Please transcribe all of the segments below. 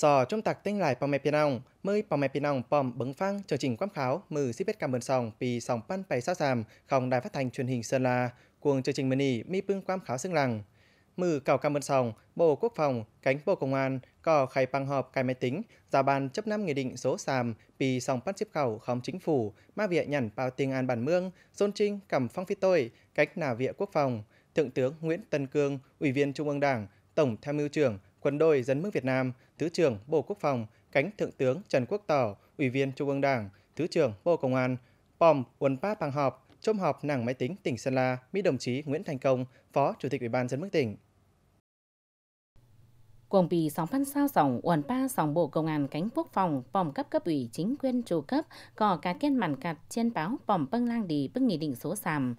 Sở trong tạc tinh lại bom mẹ pin ong, mươi bom mẹ pom ong bứng phăng chương trình quám kháo mười xí biết cảm ơn sòng vì sòng pan bày sát giảm không đài phát thanh truyền hình Sơn La, cuồng chương trình mini mi bưng quám kháo xưng lằng. Mừ cầu cảm ơn sòng, Bộ Quốc phòng, cánh Bộ Công an có khai băng họp cài máy tính, giả bàn chấp năm nghị định số sàm vì sòng pan xếp khẩu không chính phủ, ma viện nhằn bao tiền an bản mương, xôn trinh cầm phong phi tôi, cách nà viện quốc phòng. Thượng tướng Nguyễn Tân Cương, Ủy viên Trung ương Đảng, Tổng tham mưu trưởng Quân đội Dân nước Việt Nam Thứ trưởng Bộ Quốc phòng, cánh Thượng tướng Trần Quốc Tỏ, Ủy viên Trung ương Đảng, Thứ trưởng Bộ Công an, Pom Uân Pát Bằng Họp, chôm họp nàng máy tính tỉnh Sơn La, Mỹ đồng chí Nguyễn Thành Công, Phó Chủ tịch Ủy ban dân nước tỉnh. Cuồng bì sóng phan sao sòng uẩn ba sòng bộ công an cánh quốc phòng bòm cấp cấp ủy chính quyền chủ cấp có cả kiên màn cặt trên báo bòm băng lang đi bức nghị định số sàm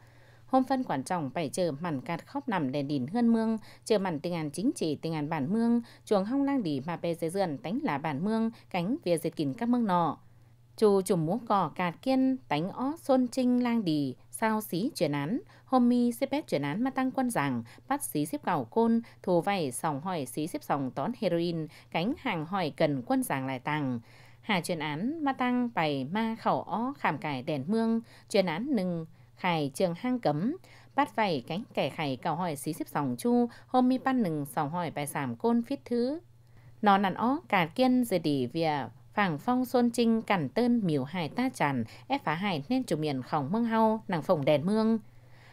hôm phân quản trọng phải chờ mặn cạt khóc nằm đèn đỉnh hơn mương chờ mặn tình an chính trị tình an bản mương chuồng hong lang đỉ mà bê dưới dườn tánh là bản mương cánh về diệt kín các mương nọ Chú chùm múa cỏ cạt kiên, tánh ó xôn trinh lang đì, sao xí chuyển án, hôm mi xếp bếp chuyển án mà tăng quân rằng, bắt xí xếp cảo côn, thù vảy sòng hỏi xí xếp sòng tón heroin, cánh hàng hỏi cần quân giảng lại tàng. Hà chuyển án ma tăng bày ma khẩu ó khảm cải đèn mương, chuyển án nừng khải trường hang cấm bát vảy cánh kẻ khải cầu hỏi xí xíp sòng chu hôm mi pan nừng sòng hỏi bài sảm côn phít thứ nó nặn ó cả kiên dề đỉ vỉa phảng phong xuân trinh cản tơn miểu hải ta tràn ép phá hải nên chủ miền khổng mương hau nàng phồng đèn mương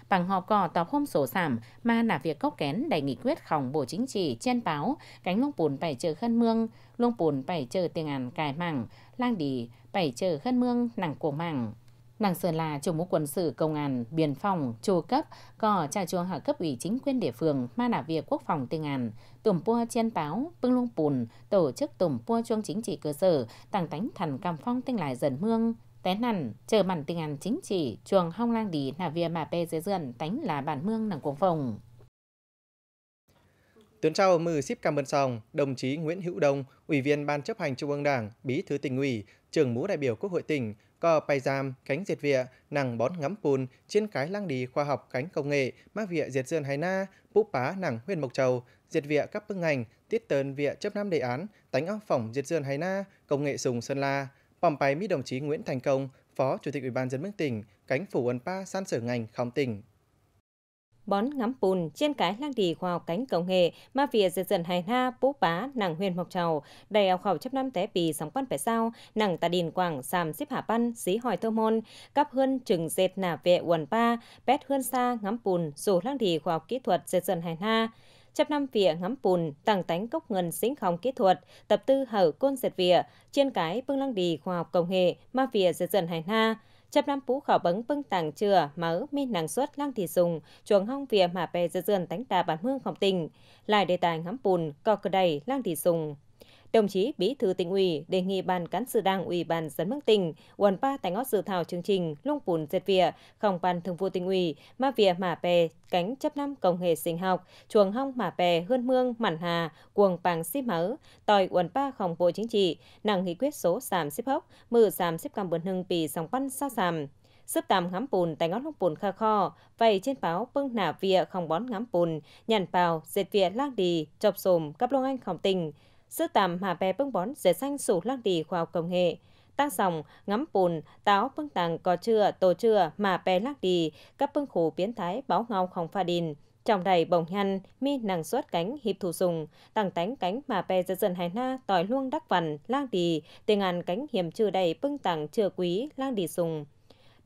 bằng họp cò tọp hôm sổ sảm mà là việc cốc kén đầy nghị quyết khổng bộ chính trị trên báo cánh luông bùn bảy chờ khân mương luông bùn bảy chờ tiền án cài mảng lang đỉ bảy chờ khân mương nàng cuồng mảng Nàng Sơn là chủ mũ quân sự công an, biên phòng, chu cấp, có trà chua hạ cấp ủy chính quyền địa phương, ma nả việc quốc phòng tương an, tùm pua chen báo bưng luông bùn, tổ chức tùm pua chuông chính trị cơ sở, tăng tánh thần cam phong tinh lại dần mương, té nằn, chờ mặn tinh an chính trị, chuồng hong lang đi nà via mà pe dễ dần, tánh là bản mương nàng cuồng phòng. Tuấn trao mừ ship cảm ơn xong, đồng chí Nguyễn Hữu Đông, Ủy viên Ban chấp hành Trung ương Đảng, Bí thư tỉnh ủy, trưởng mũ đại biểu Quốc hội tỉnh, có bài giam, cánh diệt vịa, nàng bón ngắm pùn, chiến cái lang đi khoa học cánh công nghệ, má vịa diệt dương hay na, búp pá nàng huyền mộc trầu, diệt vịa các bưng ngành, tiết tờn vịa chấp nam đề án, tánh óc phỏng diệt dương hay na, công nghệ sùng sơn la. Phòng bài mỹ đồng chí Nguyễn Thành Công, Phó Chủ tịch Ủy ban dân nước tỉnh, cánh phủ ấn pa san sở ngành khóng tỉnh bón ngắm bùn trên cái lang đì khoa học cánh công nghệ mà phía dần dần hài na bố bá nàng huyền mộc trầu đầy áo khẩu chấp năm té bì sóng quan phải sao nàng tà đìn quảng sàm xếp hạ pan xí hỏi thơ môn cắp hơn chừng dệt nà vệ quần pa pét hơn xa ngắm bùn dù lang đì khoa học kỹ thuật dần dần hài na chấp năm vỉa ngắm bùn tàng tánh cốc ngân xính không kỹ thuật tập tư hở côn dệt vỉa trên cái bưng lăng đì khoa học công nghệ ma vỉa dệt dần hài na Chập Nam Phú khảo bấn bưng tàng chừa mở mi nàng suất lăng thì dùng, chuồng hong vỉa mà bè dơ dườn tánh tà bản mương không tình. Lại đề tài ngắm bùn, cò cờ đầy lăng thì dùng. Đồng chí Bí thư tỉnh ủy đề nghị ban cán sự Đảng Ủy ban dân mức tỉnh quần ba tài ngót dự thảo chương trình lung bùn dệt vỉa, không ban thường vụ tỉnh ủy, ma vỉa mà pè, cánh chấp năm công nghệ sinh học, chuồng hong mà pè, hơn mương, mặn hà, cuồng bằng xếp mỡ, tòi quần ba phòng bộ chính trị, nặng nghị quyết số sàm xếp hốc, mở sàm xếp cam bần hưng bì sòng băn sao sàm sấp tạm ngắm bùn tại ngót lóc bùn kha kho, vầy trên báo bưng nả vịa không bón ngắm bùn, nhằn bào, dệt vịa lang đi, chọc sồm, cắp lông anh không tình, sơ tạm hà bè bông bón rẻ xanh sủ lăng đi khoa học công nghệ tăng sòng ngắm bùn táo bưng tàng cò chưa tổ chưa mà bè lắc đi các bưng khủ biến thái báo ngao không pha đình trong đầy bồng nhăn mi năng suất cánh hiệp thủ dùng tăng tánh cánh mà bè dần dần hài na tỏi luông đắc vằn lang đì tiền ngàn cánh hiểm chưa đầy bưng tàng chưa quý lang đì dùng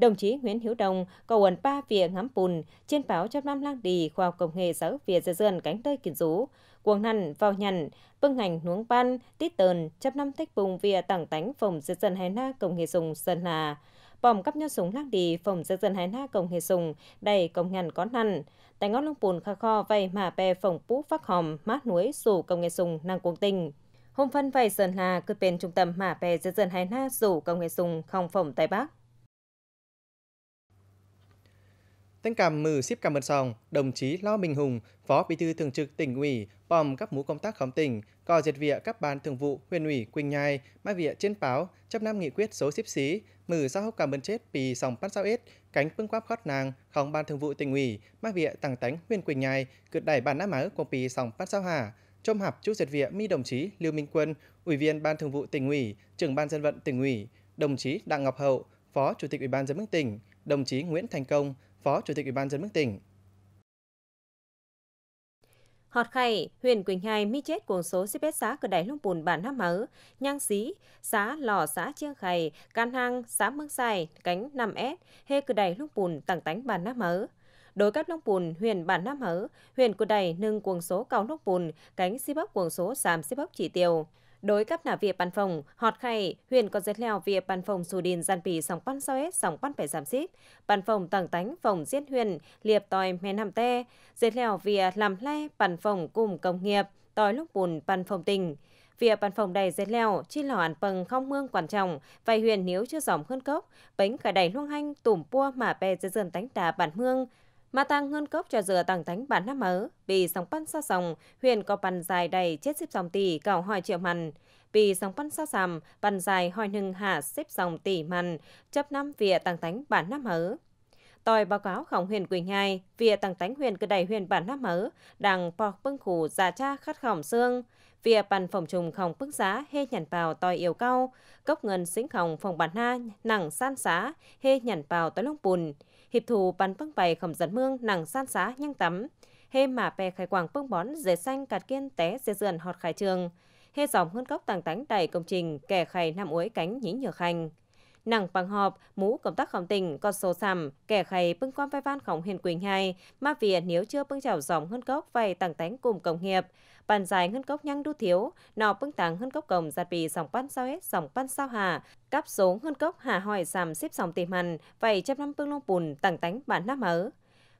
đồng chí Nguyễn Hiếu Đồng, cầu quần ba vỉa ngắm bùn, trên báo chấp năm lang đi khoa học công nghệ giáo vỉa dơ dơn cánh tơi kiến rú. Cuồng nằn, vào nhằn, bưng hành nuống ban, tít tờn, chấp năm tách bùng vỉa tảng tánh phòng dơ dần hay na công nghệ dùng sơn hà bom cắp nhau súng lang đi phòng dân dần hái na công nghệ sùng đầy công nhằn có năn tại ngõ lông bùn kha kho vay mà bè phòng pú phát hòm mát núi sủ công nghệ sùng năng cuồng tình hôm phân vay sơn hà cứ bên trung tâm mà bè dân dần hái na sủ công nghệ sùng không phòng tây bắc Tên cầm mừ ship cầm ơn sòng, đồng chí Lo Minh Hùng, Phó Bí thư Thường trực tỉnh ủy, bòm các mũ công tác khóm tỉnh, cò diệt vịa các ban thường vụ huyện ủy Quỳnh Nhai, mai vịa trên báo, chấp năm nghị quyết số xíp xí, mử sao hốc cảm ơn chết vì sòng bắt sao ết, cánh phương quáp khót nàng, khóng ban thường vụ tỉnh ủy, mai vịa tàng tánh huyện Quỳnh Nhai, cượt đẩy bản nam áo của pì sòng bắt sao hà, trong hạp chú diệt vịa mi đồng chí Lưu Minh Quân, ủy viên ban thường vụ tỉnh ủy, trưởng ban dân vận tỉnh ủy, đồng chí Đặng Ngọc Hậu, phó chủ tịch ủy ban dân tỉnh, đồng chí Nguyễn Thành Công, Phó Chủ tịch Ủy ban dân mức tỉnh. Họt khay, huyện Quỳnh Hai mi chết cuồng số xếp hết xá cửa đáy lông bùn bản hám mớ, nhang xí, xá lò xá chiêng khay, can hang, xá mương xài, cánh 5S, hê cửa đáy lông bùn tảng tánh bản hám mớ. Đối cấp lông bùn huyện bản hám mớ, huyện cửa đáy nâng cuồng số cao lông bùn, cánh xí bóc cuồng số xàm xí bóc chỉ tiêu đối cấp nà vỉa bàn phòng, họt khay, huyền có dệt leo vỉa bàn phòng dù đìn gian pì sòng pan sao hết sòng pan phải giảm xít, bàn phòng tầng tánh phòng giết huyền, liệp tòi men hàm te, dệt leo vỉa làm le bàn phòng cùng công nghiệp, tòi lúc bùn bàn phòng tình. việc bàn phòng đầy dệt leo, chi lò ăn pầng không mương quan trọng, vài huyền nếu chưa dòng hơn cốc, bánh cả đầy luông hanh, tủm pua mà bè dê dườn tánh đà bản mương, mà tăng ngân cốc cho dừa tăng thánh bản năm mớ, vì sóng pan sa sòng, huyền có bàn dài đầy chết xếp dòng tỷ cào hỏi triệu mằn. Vì sóng pan sa sầm, bàn dài hỏi nưng hạ xếp dòng tỷ mằn, chấp năm vỉa tăng thánh bản năm mớ. Tôi báo cáo khổng huyền Quỳnh hai vỉa tăng thánh huyền cơ đầy huyền bản năm mớ, đằng bọc bưng khủ giả cha khát khổng xương. Vỉa bàn phòng trùng khổng bức giá hê nhằn bào tôi yêu cao, cốc ngân xính khổng phòng bản na nặng san xá hê nhằn bào tôi lông bùn hiệp thủ bắn bưng bày khẩm dẫn mương nặng san xá nhưng tắm. Hê mà bè khai quảng bưng bón dễ xanh cạt kiên té dễ dườn họt khai trường. Hê dòng hơn gốc tàng tánh đầy công trình kẻ khai nằm uối cánh nhí nhờ khanh nặng bằng họp, mũ công tác khổng tình, con số sầm, kẻ khay bưng quan vai van khổng hiền quỳnh hai, mà vì nếu chưa bưng chảo dòng hơn cốc vay tặng tánh cùng công nghiệp Bàn dài hơn cốc nhăng đu thiếu, nọ bưng tặng hơn cốc cổng giặt bì dòng pan sao hết, dòng pan sao hà, cắp số hơn cốc hà hỏi sầm xếp dòng tìm hằn, vậy trăm năm bưng lông bùn tặng tánh bản nắp ở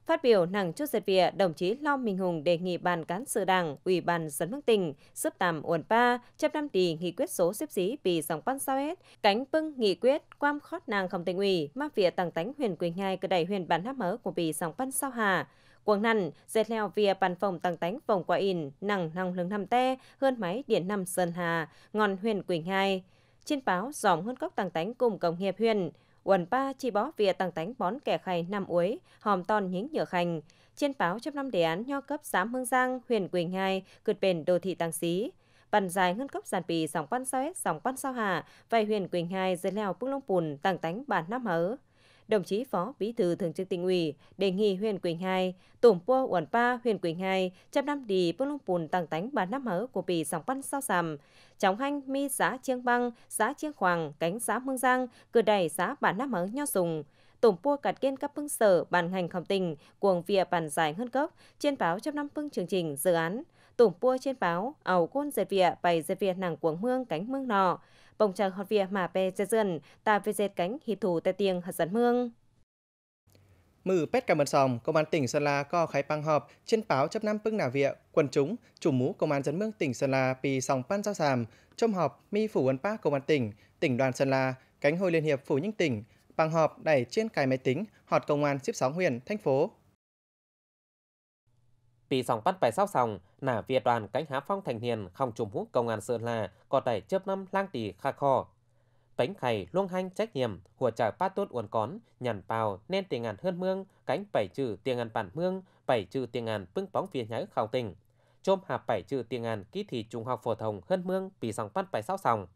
Phát biểu nặng chốt dệt vỉa đồng chí Lo Minh Hùng đề nghị ban cán sự đảng, ủy ban dân nước tỉnh, sớp tạm uẩn ba chấp năm tỷ nghị quyết số xếp dí vì dòng quan sao hết, cánh bưng nghị quyết, quam khót nàng không tình ủy, ma vỉa tăng tánh huyền quỳnh ngai cơ đẩy huyền bản hấp mớ của vì dòng quan sao hà. Quảng nằn, dệt leo vỉa bàn phòng tăng tánh vòng quả in, nặng nòng lưng năm te, hơn máy điện năm sơn hà, ngọn huyền quỳnh hai. Trên báo dòng hơn cốc tăng tánh cùng công nghiệp huyền, quần ba chi bó vìa tăng tánh bón kẻ khay nam uối, hòm ton nhính nhựa khành. Trên báo trong năm đề án nho cấp giám hương giang, huyền quỳnh hai, cượt bền đô thị tăng xí. Bàn dài ngân cấp giàn bì dòng quan sao hết, dòng quan sao hà, vài huyền quỳnh hai dưới leo bức Long bùn tăng tánh bản năm hớ đồng chí Phó Bí thư Thường trực tỉnh ủy đề nghị huyện Quỳnh Hai, Tổng Po quận Pa huyện Quỳnh Hai, chấp năm đi Bông Long Pùn tăng tánh bà năm hớ của bì sòng văn sao sầm, chóng hanh mi giá chiêng băng, giá chiêng khoảng, cánh giá mương giang, cửa đẩy giá bản năm hớ nho sùng. Tổng Po cạt kiên các phương sở, bàn hành khẩm tình, cuồng vỉa bàn giải hơn cấp, trên báo chấp năm phương chương trình, dự án. Tổng Po trên báo, ảo côn dệt vỉa, bày dệt vỉa nàng cuồng mương cánh mương nọ bông trăng hót vía mà pe dê dân, ta về dệt cánh hiệp thủ tê tiền hạt dẫn mương. Mử pet cảm ơn sòng, công an tỉnh Sơn La có khai băng họp trên báo chấp năm pưng nà vịa, quần chúng, chủ mũ công an dân mương tỉnh Sơn La pì sòng pan giao sàm, chôm họp mi phủ quân bác công an tỉnh, tỉnh đoàn Sơn La, cánh hội liên hiệp phủ những tỉnh, bằng họp đẩy trên cài máy tính, họt công an 16 huyện, thành phố, bị sòng bắt bài sóc sòng, nả việt đoàn cánh há phong thành hiền không trùng hút công an sơn là có tài chớp năm lang tỷ kha kho. Bánh khay luông hanh trách nhiệm, hùa trả bát tốt uốn cón, nhằn bào nên tiền ngàn hơn mương, cánh bảy trừ tiền ngàn bản mương, bảy trừ tiền ngàn bưng bóng phía nhái khảo tình. Chôm hạp bảy trừ tiền ngàn kỹ thị trung học phổ thông hơn mương bị sòng bắt bài sóc sòng.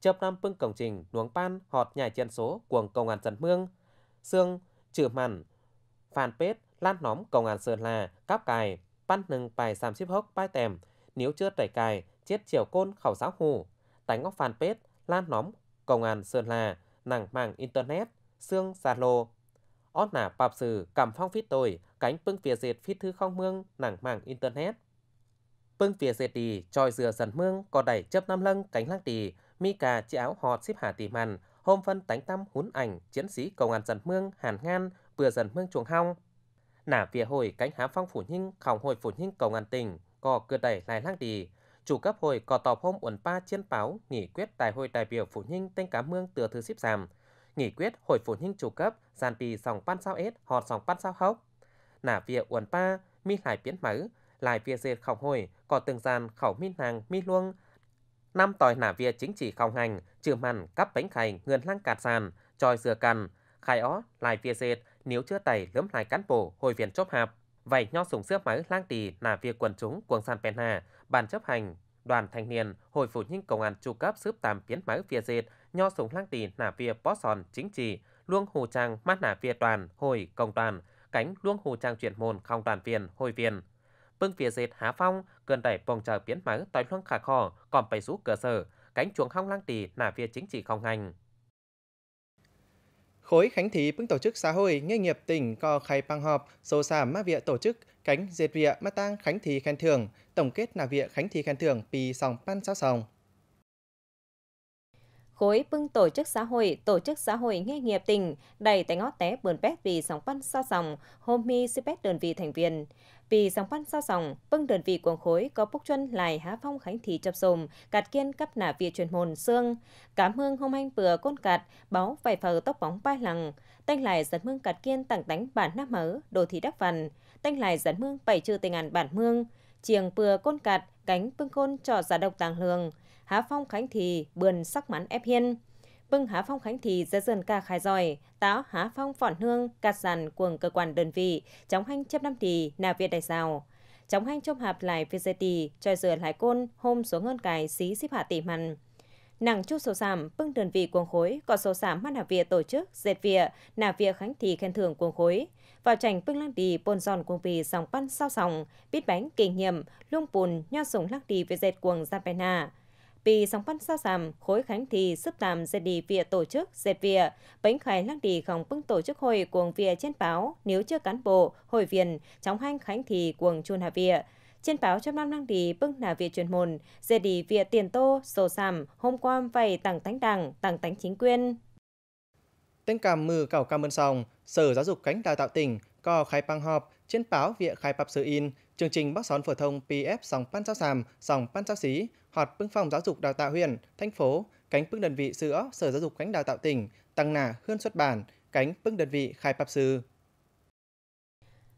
Chớp năm bưng cổng trình, nuống pan, họt nhảy chân số, cuồng công an dân mương. xương trừ mặn, phàn pết, lan nóm công an Sơn La, cáp cài, bắt nâng bài xàm xếp hốc bài tèm, nếu chưa tẩy cài, chết chiều côn khẩu giáo hù, tánh ngóc fanpage lan nóm, công an Sơn La, nàng mạng Internet, xương xa lô. Ót nả bạp sử, cầm phong phít tồi, cánh pưng phía dệt phít thư không mương, nàng mạng Internet. pưng phía dệt tì, tròi dừa dần mương, có đẩy chấp năm lâng, cánh lăng tì, mi cà chị áo họt xếp hà tì màn, hôm phân tánh tâm hún ảnh, chiến sĩ công an dần mương, hàn ngan, vừa dần mương chuồng hong nả vỉa hồi cánh há phong phủ hinh khòng hồi phủ hinh cầu ngàn tỉnh có cửa đẩy lại lang đi chủ cấp hồi có tọp hôm uẩn pa chiến báo nghị quyết đại hội đại biểu phủ hinh tên cá mương tựa thứ xếp giảm nghị quyết hội phủ hinh chủ cấp giàn tỳ sòng pan sao ết họt sòng pan sao hốc nả vỉa uẩn pa mi hải biến mẫu lại vỉa dệt khổng hồi có từng gian khẩu mi hàng mi luông năm tòi nả vỉa chính trị khổng hành trừ mặn cắp bánh khay ngườn lăng cạt sàn tròi dừa cằn khai ó lại vỉa dệt nếu chưa tẩy lớm lại cán bộ hội viên chốt hạp. Vậy nho súng xước máy lang tì là việc quần chúng quần san pen hà, bàn chấp hành, đoàn thanh niên, hội phụ huynh công an tru cấp xếp tạm biến máy phía dệt, nho súng lang tì là việc bó sòn chính trị, luông hồ trang mát là việc đoàn, hội, công đoàn, cánh luông hồ trang chuyển môn không đoàn viên, hội viên. Bưng phía dệt há phong, cơn đẩy bồng chờ biến máy tối luông khả khỏ, còn bày rú cơ sở, cánh chuồng hong lang tì là việc chính trị không hành. Khối Khánh thị Bưng Tổ chức Xã hội Nghề nghiệp tỉnh co khai băng họp, số xả ma viện tổ chức, cánh diệt viện ma tang Khánh thị khen thưởng, tổng kết là viện Khánh thị khen thưởng pì sòng pan sao sòng. Khối Bưng Tổ chức Xã hội, Tổ chức Xã hội Nghề nghiệp tỉnh, đầy tay ngót té bườn bét vì sóng văn sao sòng, hôm mi si đơn vị thành viên. Vì dòng pan sao sòng, vâng đơn vị quần khối có bốc chân lại há phong khánh thị chập sồm, cạt kiên cấp nả việc truyền hồn xương. Cảm hương hôm anh vừa côn cạt, báo vài phờ tóc bóng ba lằng. Tanh lại giật mương cạt kiên tặng đánh bản nam mớ, đồ thị đắc vằn. Tanh lại giật mương bảy trừ tình ngàn bản mương. Chiềng vừa côn cạt, cánh vương côn trò giả độc tàng lường. Há phong khánh thị, bườn sắc mắn ép hiên bưng há phong khánh thì dễ dần ca khai giỏi, táo há phong phỏn hương, cát sàn cuồng cơ quan đơn vị, chóng hanh chấp năm thì, nà việt đại sao. Chóng hanh trong hạp lại việt dây tì, tròi dừa lại côn, hôm xuống ngân cài xí xíp hạ tỉ mặn. Nàng chu sổ sảm, bưng đơn vị cuồng khối, có sổ sảm mắt nà việt tổ chức, dệt vịa, nà việt khánh thì khen thưởng cuồng khối. Vào trành bưng lăng đi bồn giòn cuồng vì dòng băn sao sòng, bít bánh kinh nghiệm, lung bùn, nho sủng lăng đi về dệt cuồng giam bè nà vì sóng văn sao sàm khối khánh thì sấp tạm dệt đi vỉa tổ chức dệt vỉa bánh khai lắc đi không bưng tổ chức hội cuồng vỉa trên báo nếu chưa cán bộ hội viên chóng hanh khánh thì cuồng chun hạ vỉa trên báo trong năm năng đi bưng là việc chuyên môn dệt đi vỉa tiền tô sổ sàm hôm qua vầy tặng tánh đảng tặng tánh chính quyền tên cảm mừ cảo cảm ơn xong sở giáo dục cánh đào tạo tỉnh có khai băng họp trên báo viện khai bạp sự in chương trình bác són phổ thông pf sòng pan giáo sàm sòng pan giáo xí họp Bưng phòng Giáo dục Đào tạo huyện, thành phố, cánh Bưng đơn vị giữa Sở Giáo dục cánh Đào tạo tỉnh, tăng nà hương xuất bản, cánh Bưng đơn vị khai bạp sư.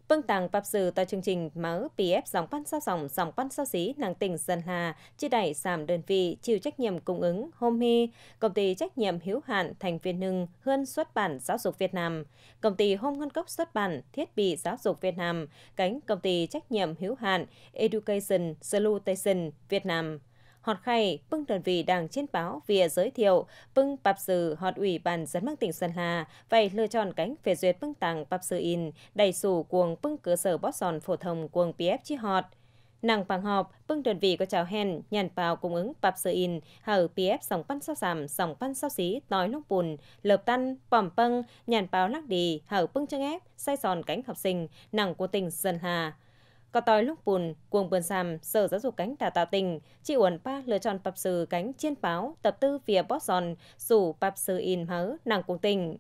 Bưng tàng bạp sư tại chương trình mở PF dòng ban sao dòng dòng ban sao xí nàng tỉnh Dân Hà, chi đẩy giảm đơn vị chịu trách nhiệm cung ứng Homi, công ty trách nhiệm hữu hạn thành viên hưng hơn xuất bản giáo dục Việt Nam, công ty hôm ngân cốc xuất bản thiết bị giáo dục Việt Nam, cánh công ty trách nhiệm hữu hạn Education Solution Việt Nam họt khay, pưng đơn vị đảng trên báo via giới thiệu, pưng bạp sự họt ủy ban dân mang tỉnh Sơn La, vậy lựa chọn cánh phê duyệt pưng tặng bạp sự in, đầy sủ cuồng pưng cơ sở bót sòn phổ thông cuồng PF chi họt. Nàng bằng họp, pưng đơn vị có chào hèn, nhàn bào cung ứng bạp sự in, hở PF sòng pan sao sàm, sòng pan sao xí, nói nóc bùn, lợp tan, bòm pưng, nhàn bào lắc đi, hở pưng chân ép, say sòn cánh học sinh, nàng của tỉnh Sơn La. Có tòi lúc bùn, cuồng bườn xàm sở giáo dục cánh tà tạo tình, chị uẩn pa lựa chọn pạp sư cánh chiên báo, tập tư phía bót giòn, sủ pạp sư in hớ, nàng cùng tình.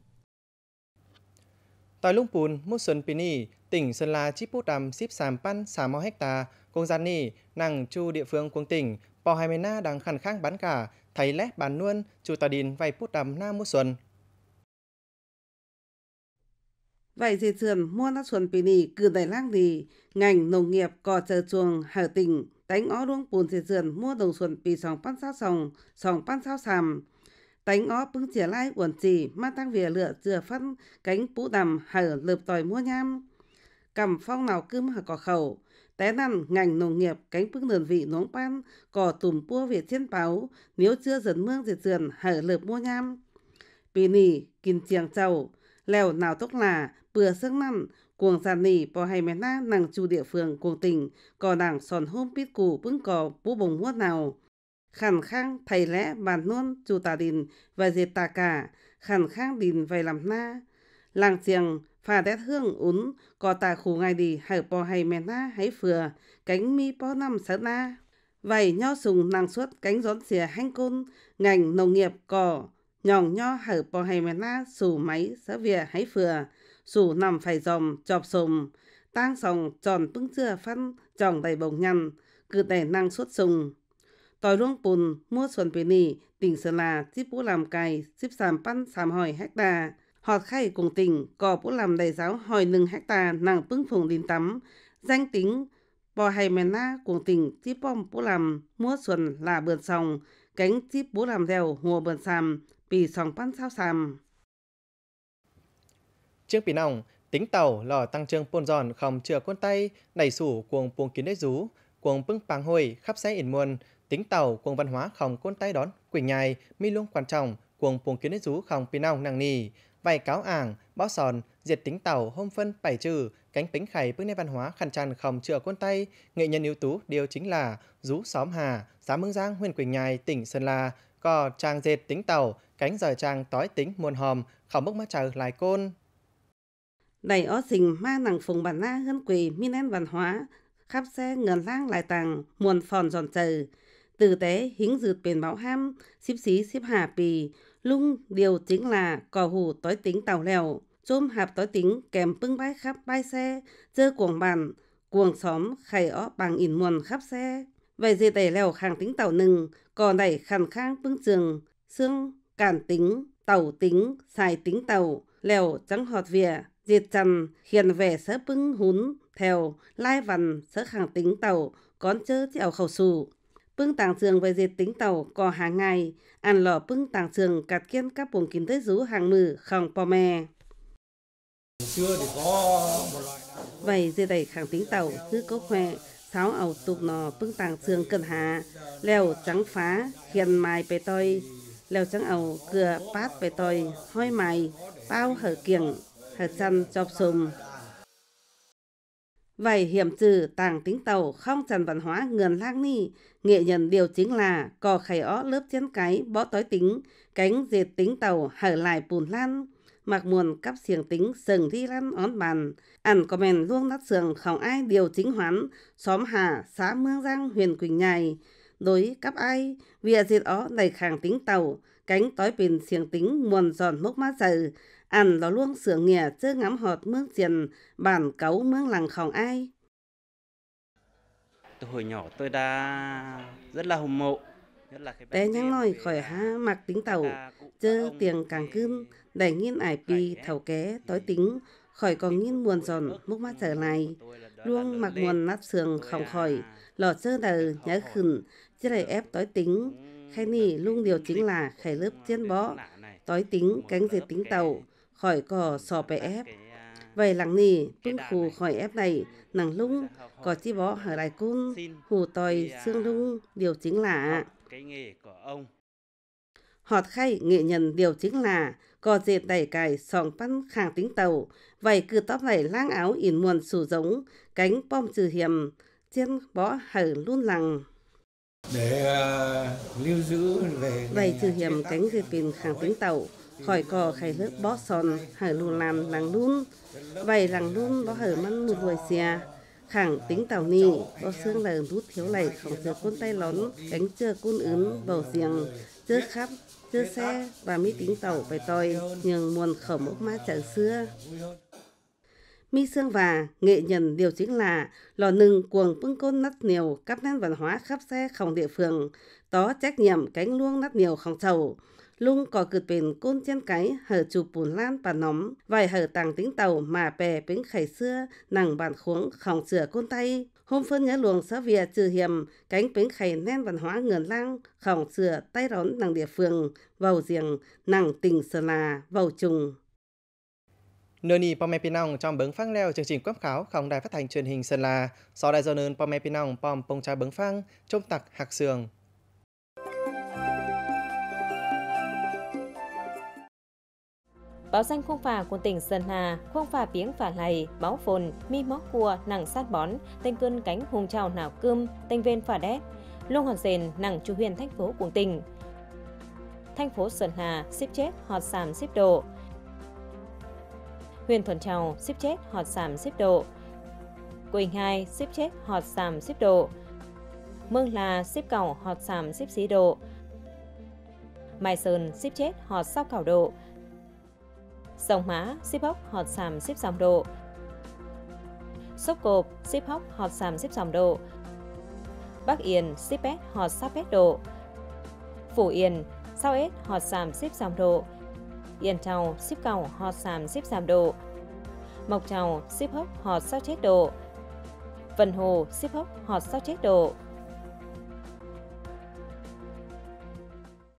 Tại lũng bùn, mô xuân pini, tỉnh Sơn La chip bút đàm xíp sàm pan xà mò hecta, công gian nì, nàng chu địa phương cuồng tỉnh, bò hai mê na đang khăn khang bán cả, thấy lét bán luôn, chu tà đình vay bút đàm na mô xuân. Vậy dây trường mua nó xuân bì nì cử đại lăng thì ngành nông nghiệp cò chờ chuồng hở tình tánh ó luông bùn dây trường mua đồng xuân bì sòng pan sao sòng sòng pan sao sàm tánh ó bưng chìa lai uẩn chỉ ma tăng vỉa lựa chừa phân cánh bú đầm hở lợp tòi mua nham cầm phong nào cơm hở cỏ khẩu té năn ngành nông nghiệp cánh bưng đơn vị nóng pan cò tùm pua về thiên báo nếu chưa dần mương dệt dườn hở lợp mua nham pì nì kín chiang trầu lèo nào tốt là bừa sức năn cuồng giàn nỉ bò hay mẹ na nàng chu địa phương cuồng tỉnh cò nàng sòn hôm biết cù bưng cò bú bồng muốt nào khẳng khang thầy lẽ bàn nôn chu tà đình và dệt tà cả khẳng khang đình vầy làm na làng giềng phà đét hương ún cò tà khủ ngài đi hở bò hay mẹ na hãy phừa cánh mi bò năm sớ na vầy nho sùng năng suất cánh rón xìa hanh côn ngành nông nghiệp cỏ nhòng nho hở bò hay mẹ na sù máy sớ vỉa hãy phừa sủ nằm phải dòm chọp sùng tang sòng tròn bưng chưa phân tròn đầy bồng nhăn cứ đẩy năng suốt sùng tòi luông bùn mua xuân về nỉ tỉnh sơn là chip bú làm cày chip sàm pan sàm hỏi hecta họt khay cùng tỉnh cò bú làm đầy giáo hỏi nừng hecta nàng bưng phùng đình tắm danh tính bò hay mèn na cùng tỉnh chip bom bú làm mua xuân là bườn sòng cánh chip bú làm dèo hùa bườn sàm bì sòng pan sao sàm trương bị nòng, tính tàu lò tăng trương pôn giòn khom chừa quân tay, đẩy sủ cuồng puồng kiến đế rú, cuồng bưng pàng hồi khắp xe ỉn muôn, tính tàu cuồng văn hóa khom quân tay đón, quỳnh nhài, mi luông quan trọng, cuồng puồng kiến đế rú khom bị nòng nàng nì, vài cáo ảng, bó sòn, diệt tính tàu hôm phân bảy trừ, cánh bính khải bưng nét văn hóa khăn tràn khom chừa quân tay, nghệ nhân yếu tú điều chính là rú xóm hà, xã mương giang huyện quỳnh nhài tỉnh sơn la, cò trang dệt tính tàu, cánh giờ trang tói tính muôn hòm, khảo bức mắt trừ lại côn đầy ó dình ma nàng phùng bản na hơn quỳ minen văn hóa khắp xe ngần lang lại tàng muôn phòn giòn trừ từ tế hính dượt bền báo ham xíp xí xíp hà pì lung điều chính là cò hù tối tính tàu lèo chôm hạp tối tính kèm bưng bái khắp bãi xe chơ cuồng bàn cuồng xóm khay ó bằng in muôn khắp xe vậy gì tẩy lèo khang tính tàu nừng cò đẩy khàn khang bưng trường xương cản tính tàu tính xài tính tàu lèo trắng họt vỉa Diệt trần hiền về sớ bưng hún, theo lai vằn, sớ khẳng tính tàu, con chớ chèo khẩu sù. Bưng tàng trường về diệt tính tàu có hàng ngày, ăn lò bưng tàng trường cạt kiên các buồng kín tới rú hàng mử không pò mè Xưa thì có Vậy dê đẩy khẳng tính tàu hư cốc huệ, sáu ẩu tục nò bưng tàng trường cần hạ, leo trắng phá, hiền mài bề tôi, leo trắng ẩu cửa bát bề tôi, hoi mài, bao hở kiềng thật xăm chọc sùng. Vậy hiểm trừ tàng tính tàu không trần văn hóa ngườn lang ni, nghệ nhân điều chính là cò khải ó lớp chén cái bó tối tính, cánh diệt tính tàu hở lại bùn lan, mặc muồn cắp xiềng tính sừng đi lăn ón bàn, ăn có mèn luông nát sườn không ai điều chính hoán, xóm hà, xã mương giang huyền quỳnh nhài, đối cắp ai, vìa diệt ó đầy khàng tính tàu, cánh tối bình xiềng tính muồn giòn mốc má dầu, ăn là luôn sửa nghĩa chứ ngắm họt mương tiền bản cấu mương làng không ai. Từ hồi nhỏ tôi đã rất là hùng mộ. Té nhắn ngồi khỏi há mặc tính tàu, chơ tiền càng cưng, đẩy nghiên ải pi thầu ké, tối tính, khỏi còn nghiên muôn giòn, múc mắt trở lại. Luôn mặc muôn nắp sườn không khỏi, lò chơ đờ nhớ khẩn, chứ lại ép tối tính. Khai nỉ luôn điều chính là khải lớp chiến bó, tối tính cánh diệt tính tàu, khỏi cò sò bè ép. À, vậy lặng nỉ bưng khù khỏi ép này, nàng lung, có chi bó hở lại cung, hù tòi, à, xương lung, điều chính là... Cái nghề của ông. Họt khay nghệ nhân điều chính là có dệt đẩy cài sòn bắn khang tính tàu, vậy cứ tóc này lang áo in muôn sù giống, cánh bom trừ hiểm, trên bó hở luôn lằng để uh, lưu giữ về vậy trừ hiểm cánh dệt pin khang tính tàu khỏi cò khai nước bó sòn hở lù làm làng đun vậy làng đun bó hở mắt một vội xìa khẳng tính tàu nì bó xương là rút thiếu lầy không sửa côn tay lón cánh chưa côn ứng bầu giềng chưa khắp chưa xe và mi tính tàu về tôi nhưng muôn khẩu mốc má chợ xưa mi xương và nghệ nhân điều chính là lò nừng cuồng bưng côn nát nhiều các nét văn hóa khắp xe khổng địa phương tó trách nhiệm cánh luông nát nhiều không sầu luôn có cử bên côn chân cái hở chụp bùn lan và nóng vài hở tàng tính tàu mà bè bến khải xưa nàng bản khuống khòng sửa côn tay hôm phân nhớ luồng xã việt trừ hiểm cánh bến khải nên văn hóa ngườn lang khòng sửa tay rón nàng địa phương vào giềng nàng tình sơn là vào trùng nơi ni pom pinong trong bứng phăng leo chương trình quát kháo không đài phát thanh truyền hình sơn la sau đại do nơn pom pinong pom pong cha bứng phăng trông tặc hạc sường Báo danh không phà của tỉnh Sơn Hà, không phà tiếng phà lầy, báo phồn, mi móc cua, nặng sát bón, tên cơn cánh hùng trào nào cơm, tên ven phà đét, lông hòn rền, nặng chủ huyền thành phố của tỉnh. Thành phố Sơn Hà, xếp chết, họt sàm xếp độ. Huyền thuận Trào, xếp chết, họt sàm xếp độ. Quỳnh Hai, xếp chết, họt sàm xếp độ. Mương là xếp cầu, họt sàm xếp xí độ. Mai Sơn, xếp chết, họt sóc cảo độ sông má, xếp hốc, hột sàm, xếp dòng độ. Sốc cộp, xếp hốc, hột sàm, xếp dòng độ. Bắc Yên, xếp bét, hột sáp bét độ. Phủ Yên, sau ết, hột sàm, xếp dòng độ. Yên trầu, xếp cầu, hột sàm, xếp giảm độ. Mộc trầu, xếp hốc, hột sao chết độ. Vân hồ, xếp hốc, hột sao chết độ.